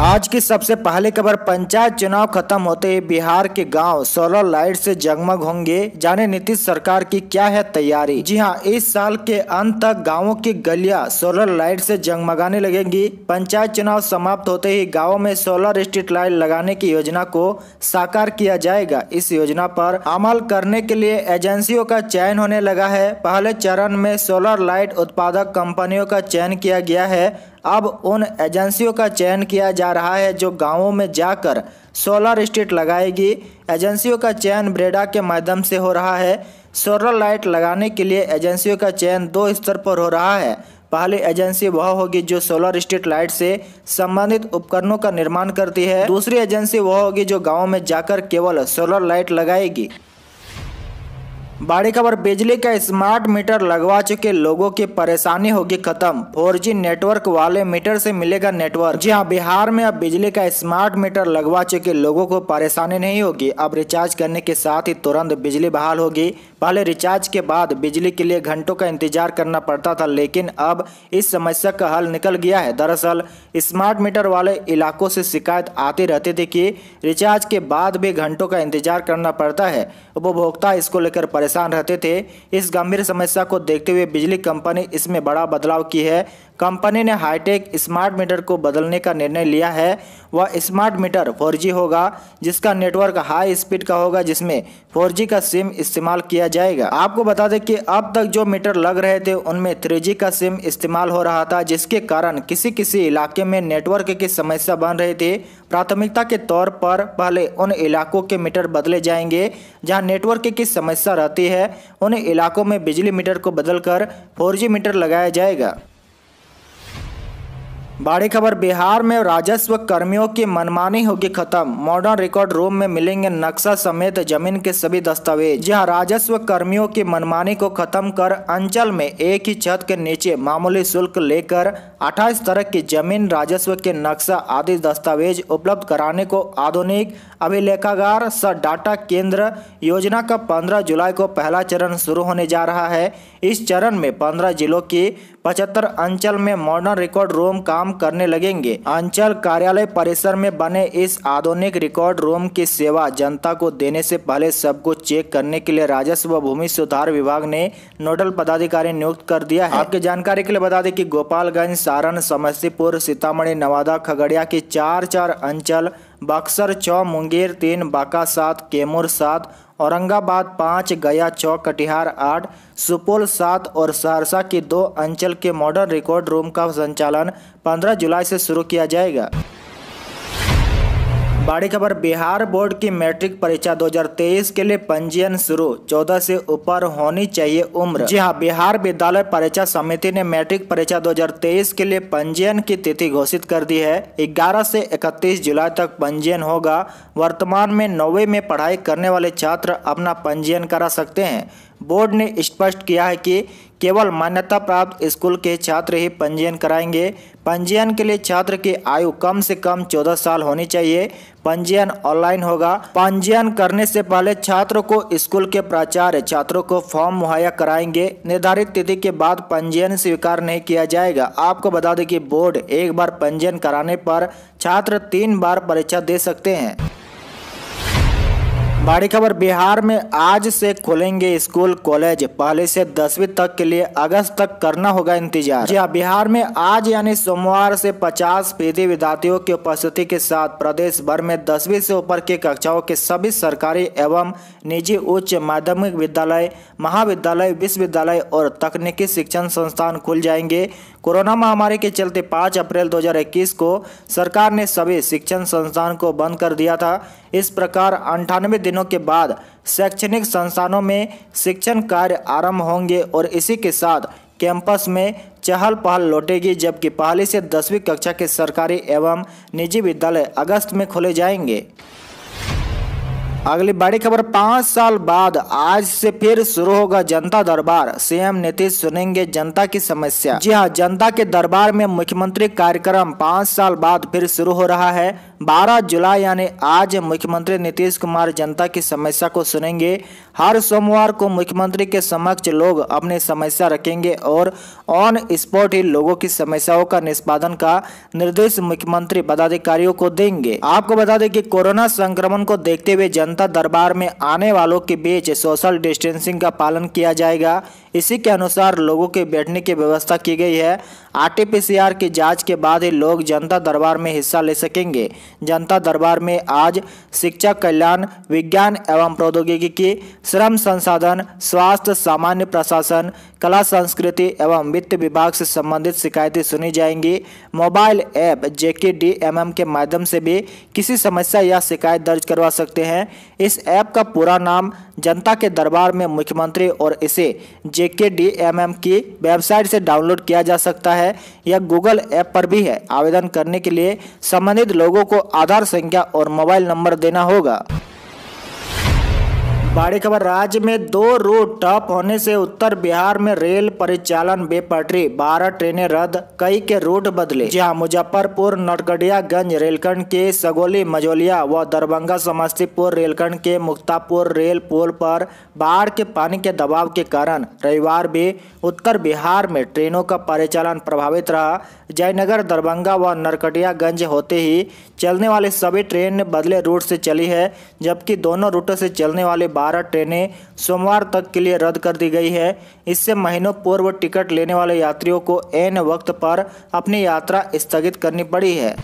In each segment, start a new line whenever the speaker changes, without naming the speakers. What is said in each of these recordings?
आज की सबसे पहली खबर पंचायत चुनाव खत्म होते ही बिहार के गांव सोलर लाइट से जगमग होंगे जाने नीतीश सरकार की क्या है तैयारी जी हां इस साल के अंत तक गांवों की गलियां सोलर लाइट से जगमगाने लगेंगी पंचायत चुनाव समाप्त होते ही गांवों में सोलर स्ट्रीट लाइट लगाने की योजना को साकार किया जाएगा इस योजना आरोप अमल करने के लिए एजेंसियों का चयन होने लगा है पहले चरण में सोलर लाइट उत्पादक कंपनियों का चयन किया गया है अब उन एजेंसियों का चयन किया जा रहा है जो गांवों में जाकर सोलर स्ट्रीट लगाएगी एजेंसियों का चयन ब्रेडा के माध्यम से हो रहा है सोलर लाइट लगाने के लिए एजेंसियों का चयन दो स्तर पर हो रहा है पहली एजेंसी वह होगी जो सोलर स्ट्रीट लाइट से संबंधित उपकरणों का निर्माण करती है दूसरी एजेंसी वह होगी जो गाँव में जाकर केवल सोलर लाइट लगाएगी बड़ी खबर बिजली का स्मार्ट मीटर लगवा चुके लोगों की परेशानी होगी खत्म 4G नेटवर्क वाले मीटर से मिलेगा नेटवर्क जी हाँ बिहार में अब बिजली का स्मार्ट मीटर लगवा चुके लोगों को परेशानी नहीं होगी अब रिचार्ज करने के साथ ही तुरंत बिजली बहाल होगी पहले रिचार्ज के बाद बिजली के लिए घंटों का इंतजार करना पड़ता था लेकिन अब इस समस्या का हल निकल गया है दरअसल स्मार्ट मीटर वाले इलाकों से शिकायत आती रहती थी कि रिचार्ज के बाद भी घंटों का इंतजार करना पड़ता है उपभोक्ता इसको लेकर परेशान रहते थे इस गंभीर समस्या को देखते हुए बिजली कंपनी इसमें बड़ा बदलाव की है कंपनी ने हाईटेक स्मार्ट मीटर को बदलने का निर्णय लिया है वह स्मार्ट मीटर 4G होगा जिसका नेटवर्क हाई स्पीड का होगा जिसमें 4G का सिम इस्तेमाल किया जाएगा आपको बता दें कि अब तक जो मीटर लग रहे थे उनमें 3G का सिम इस्तेमाल हो रहा था जिसके कारण किसी किसी इलाके में नेटवर्क की समस्या बन रही थी प्राथमिकता के तौर पर पहले उन इलाकों के मीटर बदले जाएंगे जहाँ नेटवर्क की समस्या रहती है उन इलाकों में बिजली मीटर को बदलकर 4G मीटर लगाया जाएगा बड़ी खबर बिहार में राजस्व कर्मियों की मनमानी होगी खत्म मॉडर्न रिकॉर्ड रूम में मिलेंगे नक्शा समेत जमीन के सभी दस्तावेज जहां राजस्व कर्मियों की मनमानी को खत्म कर अंचल में एक ही छत के नीचे मामूली शुल्क लेकर 28 तरह की जमीन राजस्व के नक्शा आदि दस्तावेज उपलब्ध कराने को आधुनिक अभिलेखागार स डाटा केंद्र योजना का पंद्रह जुलाई को पहला चरण शुरू होने जा रहा है इस चरण में पंद्रह जिलों की पचहत्तर अंचल में मॉडर्न रिकॉर्ड रूम का काम करने लगेंगे अंचल कार्यालय परिसर में बने इस आधुनिक रिकॉर्ड रूम की सेवा जनता को देने से पहले सबको चेक करने के लिए राजस्व भूमि सुधार विभाग ने नोडल पदाधिकारी नियुक्त कर दिया है आपकी जानकारी के लिए बता दें कि गोपालगंज सारण समस्तीपुर सीतामढ़ी नवादा खगड़िया के चार चार अंचल बक्सर छः मुंगेर तीन बांका सात कैमूर सात औरंगाबाद पाँच गया चौक कटिहार आठ सुपौल सात और सहरसा के दो अंचल के मॉडर्न रिकॉर्ड रूम का संचालन 15 जुलाई से शुरू किया जाएगा बड़ी खबर बिहार बोर्ड की मैट्रिक परीक्षा 2023 के लिए पंजीयन शुरू 14 से ऊपर होनी चाहिए उम्र जी हाँ बिहार विद्यालय परीक्षा समिति ने मैट्रिक परीक्षा 2023 के लिए पंजीयन की तिथि घोषित कर दी है 11 से 31 जुलाई तक पंजीयन होगा वर्तमान में नौवे में पढ़ाई करने वाले छात्र अपना पंजीयन करा सकते हैं बोर्ड ने स्पष्ट किया है कि केवल मान्यता प्राप्त स्कूल के छात्र ही पंजीयन कराएंगे पंजीयन के लिए छात्र की आयु कम से कम 14 साल होनी चाहिए पंजीयन ऑनलाइन होगा पंजीयन करने से पहले छात्र को स्कूल के प्राचार्य छात्रों को फॉर्म मुहैया कराएंगे निर्धारित तिथि के बाद पंजीयन स्वीकार नहीं किया जाएगा आपको बता दें कि बोर्ड एक बार पंजीयन कराने पर छात्र तीन बार परीक्षा दे सकते हैं बड़ी खबर बिहार में आज से खुलेंगे स्कूल कॉलेज पहले से दसवीं तक के लिए अगस्त तक करना होगा इंतजार जी हाँ, बिहार में आज यानी सोमवार से 50 फीसदी विद्यार्थियों की उपस्थिति के साथ प्रदेश भर में दसवीं से ऊपर की कक्षाओं के सभी सरकारी एवं निजी उच्च माध्यमिक विद्यालय महाविद्यालय विश्वविद्यालय और तकनीकी शिक्षण संस्थान खुल जाएंगे कोरोना महामारी के चलते 5 अप्रैल 2021 को सरकार ने सभी शिक्षण संस्थान को बंद कर दिया था इस प्रकार अंठानवे दिनों के बाद शैक्षणिक संस्थानों में शिक्षण कार्य आरंभ होंगे और इसी के साथ कैंपस में चहल पहल लौटेगी जबकि पहली से दसवीं कक्षा के सरकारी एवं निजी विद्यालय अगस्त में खोले जाएंगे अगली बड़ी खबर पाँच साल बाद आज से फिर शुरू होगा जनता दरबार सीएम नीतीश सुनेंगे जनता की समस्या जी हाँ जनता के दरबार में मुख्यमंत्री कार्यक्रम पाँच साल बाद फिर शुरू हो रहा है 12 जुलाई यानी आज मुख्यमंत्री नीतीश कुमार जनता की समस्या को सुनेंगे हर सोमवार को मुख्यमंत्री के समक्ष लोग अपनी समस्या रखेंगे और ऑन स्पॉट ही लोगों की समस्याओं का निष्पादन का निर्देश मुख्यमंत्री पदाधिकारियों को देंगे आपको बता दें कि कोरोना संक्रमण को देखते हुए जनता दरबार में आने वालों के बीच सोशल डिस्टेंसिंग का पालन किया जाएगा इसी के अनुसार लोगों के बैठने की व्यवस्था की गई है आर की जाँच के बाद ही लोग जनता दरबार में हिस्सा ले सकेंगे जनता दरबार में आज शिक्षा कल्याण विज्ञान एवं प्रौद्योगिकी श्रम संसाधन स्वास्थ्य सामान्य प्रशासन कला संस्कृति एवं वित्त विभाग से संबंधित शिकायतें सुनी जाएंगी mobile app JK D M M के माध्यम से भी किसी समस्या या शिकायत दर्ज करवा सकते हैं इस ऐप का पूरा नाम जनता के दरबार में मुख्यमंत्री और इसे जेके डी एम एम की वेबसाइट से डाउनलोड किया जा सकता है यह गूगल ऐप पर भी है आवेदन करने के लिए संबंधित लोगों को आधार संख्या और मोबाइल नंबर देना होगा बड़ी खबर राज्य में दो रूट टॉप होने से उत्तर बिहार में रेल परिचालन बेपटरी बारह ट्रेनें रद्द कई के रूट बदले जहां मुजफ्फरपुर नरकटियागंज रेलखंड के सगोली मजोलिया व दरभंगा समस्तीपुर रेलखंड के मुक्तापुर रेल पुल पर बाढ़ के पानी के दबाव के कारण रविवार भी उत्तर बिहार में ट्रेनों का परिचालन प्रभावित रहा जयनगर दरभंगा व नरकटियागंज होते ही चलने वाली सभी ट्रेन बदले रूट से चली है जबकि दोनों रूटों से चलने वाले बारह ट्रेनें सोमवार तक के लिए रद्द कर दी गई है इससे महीनों पूर्व टिकट लेने वाले यात्रियों को एन वक्त पर अपनी यात्रा स्थगित करनी पड़ी है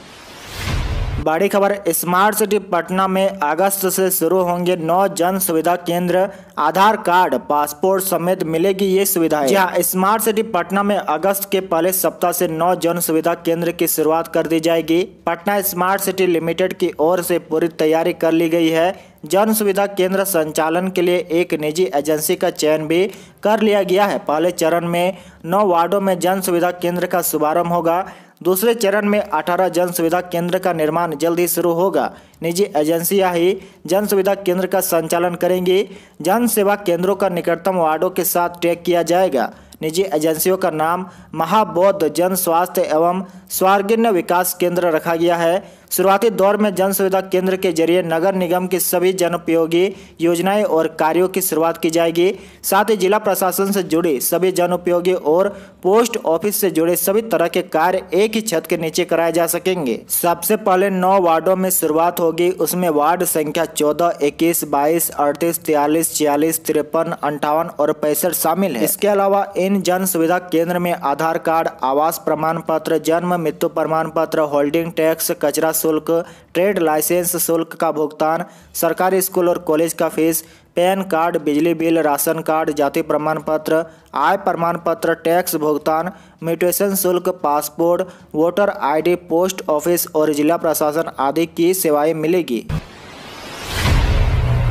बड़ी खबर स्मार्ट सिटी पटना में अगस्त से शुरू होंगे नौ जन सुविधा केंद्र आधार कार्ड पासपोर्ट समेत मिलेगी ये सुविधा यहाँ स्मार्ट सिटी पटना में अगस्त के पहले सप्ताह से नौ जन सुविधा केंद्र की शुरुआत कर दी जाएगी पटना स्मार्ट सिटी लिमिटेड की ओर से पूरी तैयारी कर ली गई है जन सुविधा केंद्र संचालन के लिए एक निजी एजेंसी का चयन भी कर लिया गया है पहले चरण में नौ वार्डो में जन सुविधा केंद्र का शुभारंभ होगा दूसरे चरण में अठारह जन सुविधा केंद्र का निर्माण जल्द ही शुरू होगा निजी एजेंसियां ही जन सुविधा केंद्र का संचालन करेंगी जन सेवा केंद्रों का निकटतम वार्डों के साथ टैग किया जाएगा निजी एजेंसियों का नाम महाबौद्ध जन स्वास्थ्य एवं स्वर्गिन्य विकास केंद्र रखा गया है शुरुआती दौर में जन सुविधा केंद्र के जरिए नगर निगम की सभी उपयोगी योजनाएं और कार्यों की शुरुआत की जाएगी साथ ही जिला प्रशासन से जुड़ी सभी उपयोगी और पोस्ट ऑफिस से जुड़े सभी तरह के कार्य एक ही छत के नीचे कराए जा सकेंगे सबसे पहले नौ वार्डो में शुरुआत होगी उसमें वार्ड संख्या चौदह इक्कीस बाईस अड़तीस तिरालीस छियालीस तिरपन अंठावन और पैंसठ शामिल है इसके अलावा इन जन सुविधा केंद्र में आधार कार्ड आवास प्रमाण पत्र जन्म मृत्यु प्रमाण पत्र होल्डिंग टैक्स कचरा शुल्क ट्रेड लाइसेंस शुल्क का भुगतान सरकारी स्कूल और कॉलेज का फीस पैन कार्ड बिजली बिल राशन कार्ड जाति प्रमाण पत्र आय प्रमाण पत्र टैक्स भुगतान म्यूटेशन शुल्क passport voter ID post office और जिला प्रशासन आदि की सेवाएं मिलेगी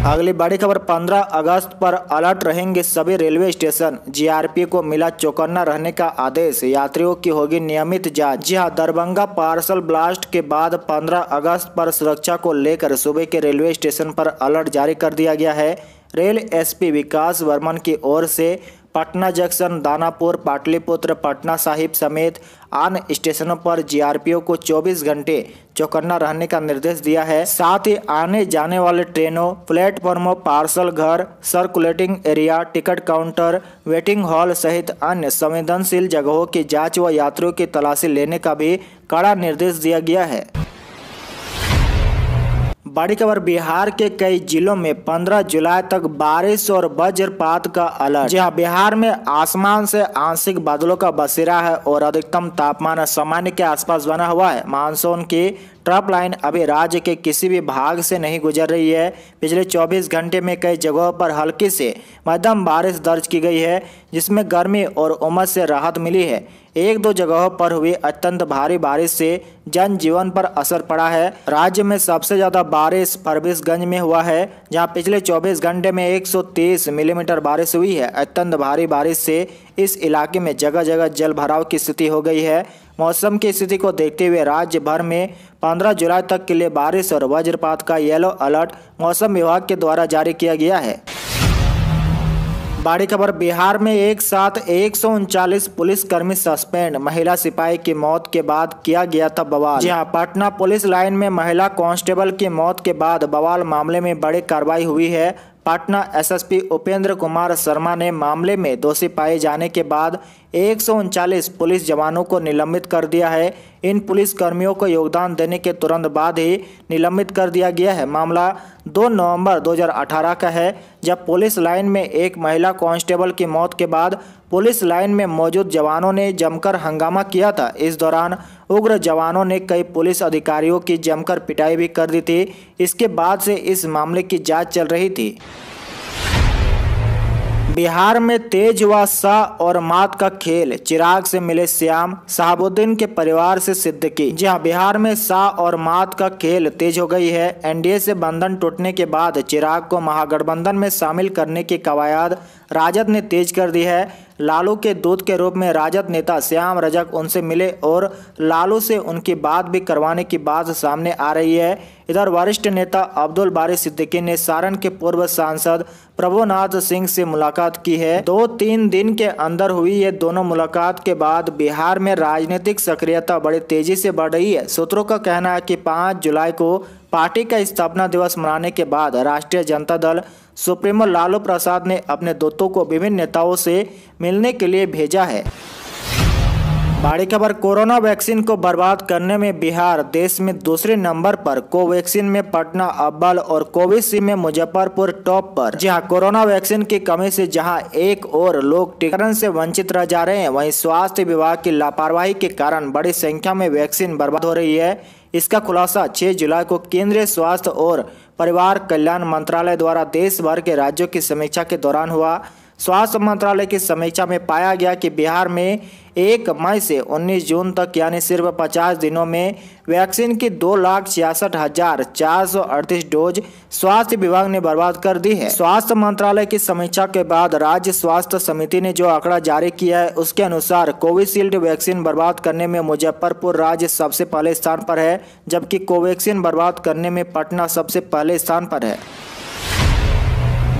अगली बड़ी खबर 15 अगस्त पर अलर्ट रहेंगे सभी रेलवे स्टेशन जीआरपी को मिला चौकन्ना रहने का आदेश यात्रियों की होगी नियमित जांच जी हाँ दरभंगा पार्सल ब्लास्ट के बाद 15 अगस्त पर सुरक्षा को लेकर सुबह के रेलवे स्टेशन पर अलर्ट जारी कर दिया गया है रेल एसपी विकास वर्मन की ओर से पटना जंक्शन दानापुर पाटलिपुत्र पटना साहिब समेत आन स्टेशनों पर जीआरपीओ को 24 घंटे चौकन्ना रहने का निर्देश दिया है साथ ही आने जाने वाले ट्रेनों प्लेटफॉर्मों पार्सल घर circulating area ticket counter waiting hall सहित अन्य संवेदनशील जगहों की जांच व यात्रियों की तलाशी लेने का भी कड़ा निर्देश दिया गया है बड़ी खबर बिहार के कई जिलों में 15 जुलाई तक बारिश और वज्रपात का अलर्ट जहां बिहार में आसमान से आंशिक बादलों का बसेरा है और अधिकतम तापमान सामान्य के आसपास बना हुआ है मानसून की ट्रप लाइन अभी राज्य के किसी भी भाग से नहीं गुजर रही है पिछले 24 घंटे में कई जगहों पर हल्की से मध्यम बारिश दर्ज की गई है जिसमें गर्मी और उमस से राहत मिली है एक दो जगहों पर हुई अत्यंत भारी बारिश से जनजीवन पर असर पड़ा है राज्य में सबसे ज़्यादा बारिश फरबिसगंज में हुआ है जहां पिछले 24 घंटे में 130 मिलीमीटर बारिश हुई है अत्यंत भारी बारिश से इस इलाके में जगह जगह जल भराव की स्थिति हो गई है मौसम की स्थिति को देखते हुए राज्य भर में 15 जुलाई तक के लिए बारिश और वज्रपात का येलो अलर्ट मौसम विभाग के द्वारा जारी किया गया है बड़ी खबर बिहार में एक साथ एक पुलिसकर्मी सस्पेंड महिला सिपाही की मौत के बाद किया गया था बवाल जी पटना पुलिस लाइन में महिला कांस्टेबल की मौत के बाद बवाल मामले में बड़ी कार्रवाई हुई है पटना एसएसपी उपेंद्र कुमार शर्मा ने मामले में दोषी पाए जाने के बाद एक पुलिस जवानों को निलंबित कर दिया है इन पुलिस कर्मियों को योगदान देने के तुरंत बाद ही निलंबित कर दिया गया है मामला 2 नवंबर 2018 का है जब पुलिस लाइन में एक महिला कांस्टेबल की मौत के बाद पुलिस लाइन में मौजूद जवानों ने जमकर हंगामा किया था इस दौरान उग्र जवानों ने कई पुलिस अधिकारियों की जमकर पिटाई भी कर दी थी इसके बाद से इस मामले की जाँच चल रही थी बिहार में तेज व शाह और मात का खेल चिराग से मिले श्याम शहाबुद्दीन के परिवार से सिद्ध की जी हाँ बिहार में शाह और मात का खेल तेज हो गई है एनडीए से बंधन टूटने के बाद चिराग को महागठबंधन में शामिल करने की कवायद राजद ने तेज कर दी है लालू के दूत के रूप में राजद नेता श्याम रजक उनसे मिले और लालू से उनकी बात भी करवाने की बात सामने आ रही है इधर वरिष्ठ नेता अब्दुल बारी सिद्दीकी ने सारण के पूर्व सांसद प्रभुनाथ सिंह से मुलाकात की है दो तीन दिन के अंदर हुई ये दोनों मुलाकात के बाद बिहार में राजनीतिक सक्रियता बड़ी तेजी से बढ़ रही है सूत्रों का कहना है कि पाँच जुलाई को पार्टी का स्थापना दिवस मनाने के बाद राष्ट्रीय जनता दल सुप्रीमो लालू प्रसाद ने अपने दोस्तों को विभिन्न नेताओं से मिलने के लिए भेजा है बड़ी खबर कोरोना वैक्सीन को बर्बाद करने में बिहार देश में दूसरे नंबर पर कोवैक्सीन में पटना अब्बल और कोविशील्ड में मुजफ्फरपुर टॉप पर जहां कोरोना वैक्सीन की कमी से जहां एक और लोग टीकाकरण से वंचित रह जा रहे हैं वहीं स्वास्थ्य विभाग की लापरवाही के कारण बड़ी संख्या में वैक्सीन बर्बाद हो रही है इसका खुलासा छह जुलाई को केंद्रीय स्वास्थ्य और परिवार कल्याण मंत्रालय द्वारा देश भर के राज्यों की समीक्षा के दौरान हुआ स्वास्थ्य मंत्रालय की समीक्षा में पाया गया कि बिहार में एक मई से 19 जून तक यानी सिर्फ 50 दिनों में वैक्सीन की दो लाख छियासठ हजार चार सौ अड़तीस डोज स्वास्थ्य विभाग ने बर्बाद कर दी है स्वास्थ्य मंत्रालय की समीक्षा के बाद राज्य स्वास्थ्य समिति ने जो आंकड़ा जारी किया है उसके अनुसार कोविशील्ड वैक्सीन बर्बाद करने में मुजफ्फरपुर राज्य सबसे पहले स्थान पर है जबकि कोवैक्सीन बर्बाद करने में पटना सबसे पहले स्थान पर है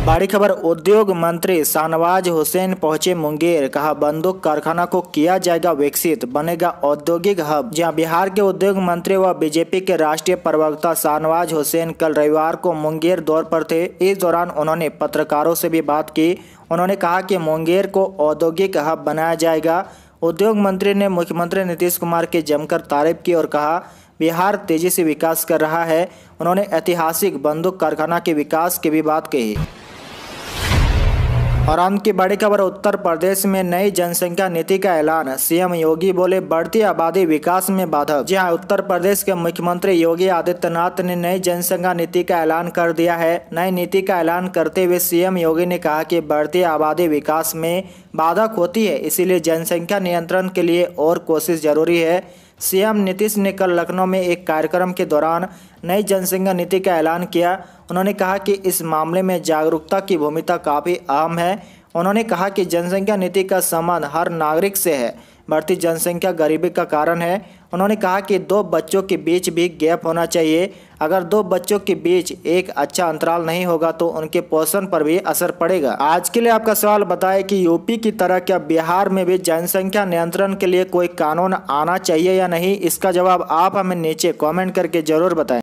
बड़ी खबर उद्योग मंत्री शाहनवाज हुसैन पहुंचे मुंगेर कहा बंदूक कारखाना को किया जाएगा विकसित बनेगा औद्योगिक हब जहां बिहार के उद्योग मंत्री व बीजेपी के राष्ट्रीय प्रवक्ता शाहनवाज हुसैन कल रविवार को मुंगेर दौर पर थे इस दौरान उन्होंने पत्रकारों से भी बात की उन्होंने कहा कि मुंगेर को औद्योगिक हब बनाया जाएगा उद्योग मंत्री ने मुख्यमंत्री नीतीश कुमार की जमकर तारीफ की और कहा बिहार तेजी से विकास कर रहा है उन्होंने ऐतिहासिक बंदूक कारखाना के विकास की भी बात कही और अंत की बड़ी खबर उत्तर प्रदेश में नई जनसंख्या नीति का ऐलान सीएम योगी बोले बढ़ती आबादी विकास में बाधक जी हाँ उत्तर प्रदेश के मुख्यमंत्री योगी आदित्यनाथ ने नई जनसंख्या नीति का ऐलान कर दिया है नई नीति का ऐलान करते हुए सीएम योगी ने कहा कि बढ़ती आबादी विकास में बाधक होती है इसीलिए जनसंख्या नियंत्रण के लिए और कोशिश जरूरी है सीएम नीतीश ने कल लखनऊ में एक कार्यक्रम के दौरान नई जनसंख्या नीति का ऐलान किया उन्होंने कहा कि इस मामले में जागरूकता की भूमिका काफ़ी अहम है उन्होंने कहा कि जनसंख्या नीति का संबंध हर नागरिक से है बढ़ती जनसंख्या गरीबी का कारण है उन्होंने कहा कि दो बच्चों के बीच भी गैप होना चाहिए अगर दो बच्चों के बीच एक अच्छा अंतराल नहीं होगा तो उनके पोषण पर भी असर पड़ेगा आज के लिए आपका सवाल बताए कि यूपी की तरह क्या बिहार में भी जनसंख्या नियंत्रण के लिए कोई कानून आना चाहिए या नहीं इसका जवाब आप हमें नीचे कॉमेंट करके जरूर बताए